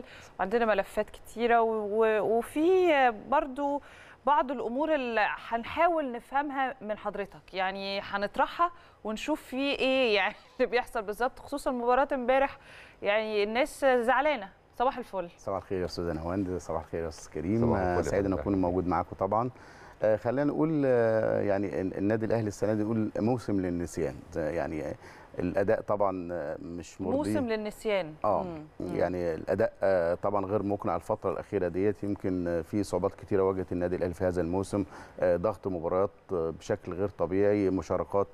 بشكل وعندنا ملفات كتيرة وفي برضو بعض الامور اللي هنحاول نفهمها من حضرتك يعني هنطرحها ونشوف في ايه يعني اللي بيحصل بالظبط خصوصا مباراه امبارح يعني الناس زعلانه صباح الفل صباح الخير يا استاذ نهواند صباح الخير يا استاذ كريم سعيد ان اكون موجود معاكم طبعا آه، خلينا نقول آه، يعني النادي الاهلي السنه دي نقول موسم للنسيان يعني الاداء طبعا آه، مش مرضي موسم للنسيان اه يعني الاداء آه، طبعا غير مقنع الفتره الاخيره ديت يمكن آه، في صعوبات كتيره واجهت النادي الاهلي في هذا الموسم ضغط مباريات بشكل غير طبيعي مشاركات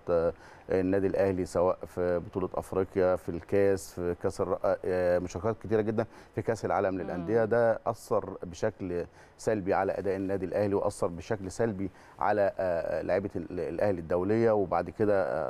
النادي الاهلي سواء في بطوله افريقيا في الكاس في كاس آه، آه، مشاركات كتيره جدا في كاس العالم للانديه ده اثر بشكل سلبي على اداء النادي الاهلي واثر بشكل سلبي على آه، لعيبه الاهلي الدوليه وبعد كده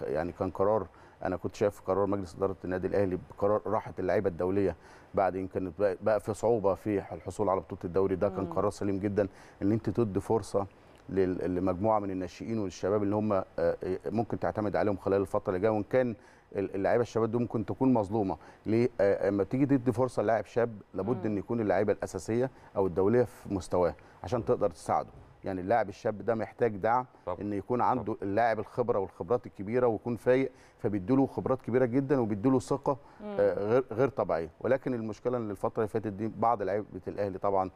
يعني كان قرار انا كنت شايف قرار مجلس اداره النادي الاهلي بقرار راحه اللعيبه الدوليه بعد ان كانت بقى في صعوبه في الحصول على بطوله الدوري ده كان قرار سليم جدا ان انت تدي فرصه لمجموعه من الناشئين والشباب اللي هم آه، آه، ممكن تعتمد عليهم خلال الفتره اللي جايه وان كان اللعيبه الشباب دي ممكن تكون مظلومه ليه اما آه، تيجي تدي فرصه للاعب شاب لابد ان يكون اللعيبه الاساسيه او الدوليه في مستواه عشان تقدر تساعده يعني اللاعب الشاب ده محتاج دعم طب. ان يكون عنده طب. اللاعب الخبره والخبرات الكبيره ويكون فايق فبيديله خبرات كبيره جدا وبيديله ثقه غير غير طبيعيه ولكن المشكله ان الفتره اللي فاتت دي بعض لعيبه الاهلي طبعا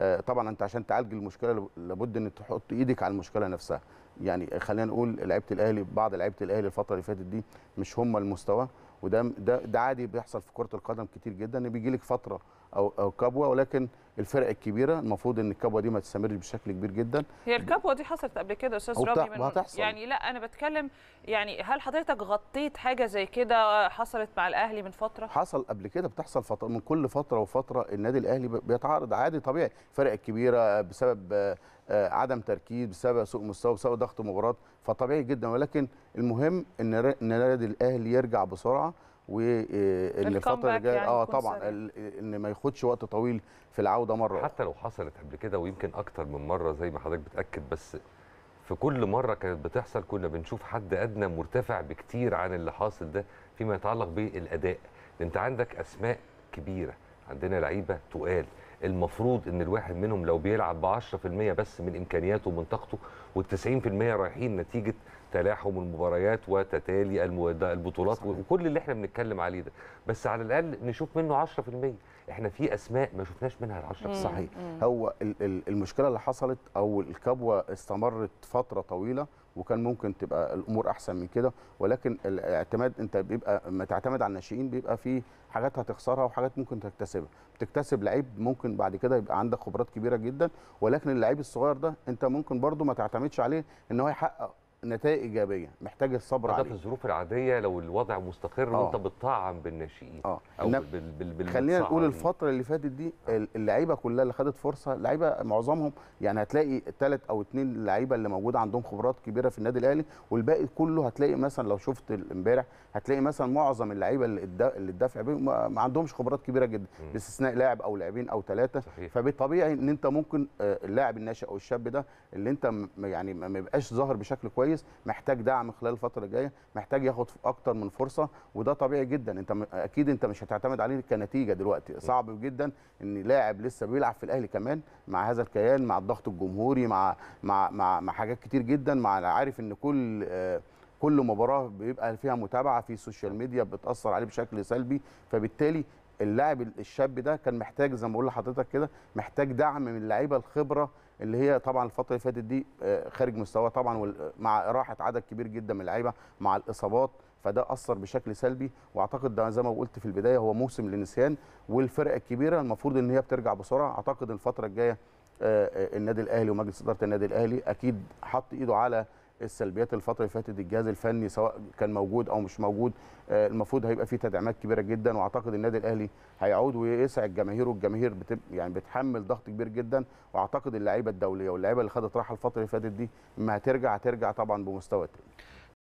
آه، طبعا انت عشان تعالج المشكله لابد ان تحط ايدك على المشكله نفسها يعني خلينا نقول لعيبه الاهلي بعض لعيبه الاهلي الفتره اللي فاتت دي مش هم المستوى وده ده, ده عادي بيحصل في كره القدم كتير جدا ان بيجي لك فتره او او كبوه ولكن الفرق الكبيره المفروض ان الكبوه دي ما تستمرش بشكل كبير جدا هي الكبوه دي حصلت قبل كده يا استاذ رامي يعني لا انا بتكلم يعني هل حضرتك غطيت حاجه زي كده حصلت مع الاهلي من فتره حصل قبل كده بتحصل فترة من كل فتره وفتره النادي الاهلي بيتعارض عادي طبيعي الفرق الكبيره بسبب آه، عدم تركيز بسبب سوء مستوى بسبب ضغط مباراه فطبيعي جدا ولكن المهم ان النادي الاهلي يرجع بسرعه الفتره اللي جايه يعني اه طبعا ان ما ياخدش وقت طويل في العوده مره حتى لو حصلت قبل كده ويمكن اكتر من مره زي ما حضرتك بتاكد بس في كل مره كانت بتحصل كنا بنشوف حد ادنى مرتفع بكتير عن اللي حاصل ده فيما يتعلق بالاداء انت عندك اسماء كبيره عندنا لعيبه تقال المفروض ان الواحد منهم لو بيلعب ب 10% بس من امكانياته ومن طاقته وال 90% رايحين نتيجه تلاحم المباريات وتتالي البطولات صحيح. وكل اللي احنا بنتكلم عليه ده بس على الاقل نشوف منه 10% احنا في اسماء ما شفناش منها ال 10% صحيح هو المشكله اللي حصلت او الكبوه استمرت فتره طويله وكان ممكن تبقى الامور احسن من كده ولكن الاعتماد انت بيبقى ما تعتمد على الناشئين بيبقى في حاجات هتخسرها وحاجات ممكن تكتسبها بتكتسب لعيب ممكن بعد كده يبقى عندك خبرات كبيره جدا ولكن اللعيب الصغير ده انت ممكن برده ما تعتمدش عليه ان هو يحقق نتائج ايجابيه محتاج الصبر عليه ده في الظروف العاديه لو الوضع مستقر وانت آه. بتطعم بالناشئين اه او بال بال خلينا نقول الفتره اللي فاتت دي اللعيبه كلها اللي خدت فرصه لعيبه معظمهم يعني هتلاقي ثلاث او اثنين اللعيبه اللي موجوده عندهم خبرات كبيره في النادي الاهلي والباقي كله هتلاقي مثلا لو شفت امبارح هتلاقي مثلا معظم اللعيبه اللي الدفع بيهم ما عندهمش خبرات كبيره جدا باستثناء لاعب او لاعبين او ثلاثه فبالطبيعي ان انت ممكن آه، اللاعب الناشئ او الشاب ده اللي انت يعني ما بيبقاش ظاهر بشكل كويس كويس محتاج دعم خلال الفتره الجايه محتاج ياخد اكتر من فرصه وده طبيعي جدا انت اكيد انت مش هتعتمد عليه كنتيجه دلوقتي صعب جدا ان لاعب لسه بيلعب في الاهلي كمان مع هذا الكيان مع الضغط الجمهوري مع مع مع, مع حاجات كتير جدا مع عارف ان كل آه، كل مباراه بيبقى فيها متابعه في السوشيال ميديا بتاثر عليه بشكل سلبي فبالتالي اللاعب الشاب ده كان محتاج زي ما بقول لحضرتك كده محتاج دعم من اللعيبه الخبره اللي هي طبعا الفتره اللي فاتت دي آه، خارج مستواه طبعا مع راحه عدد كبير جدا من اللعيبه مع الاصابات فده اثر بشكل سلبي واعتقد ده زي ما قلت في البدايه هو موسم للنسيان والفرقه الكبيره المفروض ان هي بترجع بسرعه اعتقد الفتره الجايه آه، آه، النادي الاهلي ومجلس اداره النادي الاهلي اكيد حط ايده على السلبيات الفتره اللي فاتت الجهاز الفني سواء كان موجود او مش موجود آه، المفروض هيبقى في تدعيمات كبيره جدا واعتقد النادي الاهلي هيعود ويسعد جماهيره والجماهير بتب يعني بتحمل ضغط كبير جدا واعتقد اللعيبه الدوليه واللعيبه اللي خدت راحه الفتره اللي فاتت دي اما هترجع هترجع طبعا بمستوى تاني